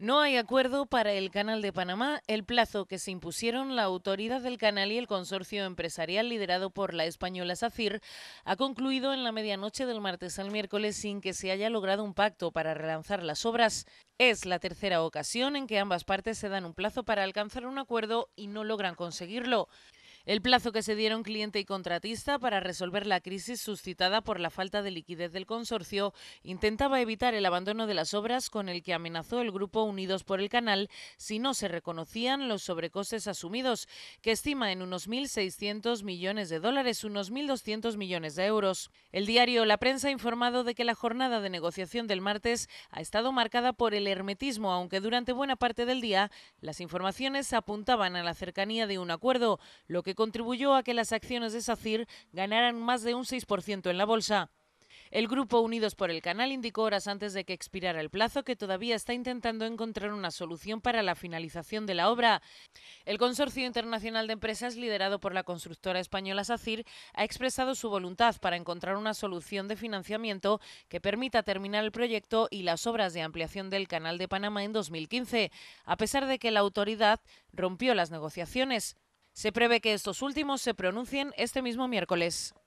No hay acuerdo para el Canal de Panamá. El plazo que se impusieron la autoridad del canal y el consorcio empresarial liderado por la española SACIR ha concluido en la medianoche del martes al miércoles sin que se haya logrado un pacto para relanzar las obras. Es la tercera ocasión en que ambas partes se dan un plazo para alcanzar un acuerdo y no logran conseguirlo. El plazo que se dieron cliente y contratista para resolver la crisis suscitada por la falta de liquidez del consorcio intentaba evitar el abandono de las obras con el que amenazó el grupo Unidos por el Canal si no se reconocían los sobrecostes asumidos, que estima en unos 1.600 millones de dólares, unos 1.200 millones de euros. El diario La Prensa ha informado de que la jornada de negociación del martes ha estado marcada por el hermetismo, aunque durante buena parte del día las informaciones apuntaban a la cercanía de un acuerdo, lo que contribuyó a que las acciones de SACIR ganaran más de un 6% en la bolsa. El grupo Unidos por el Canal indicó horas antes de que expirara el plazo que todavía está intentando encontrar una solución para la finalización de la obra. El Consorcio Internacional de Empresas, liderado por la constructora española SACIR, ha expresado su voluntad para encontrar una solución de financiamiento que permita terminar el proyecto y las obras de ampliación del Canal de Panamá en 2015, a pesar de que la autoridad rompió las negociaciones. Se prevé que estos últimos se pronuncien este mismo miércoles.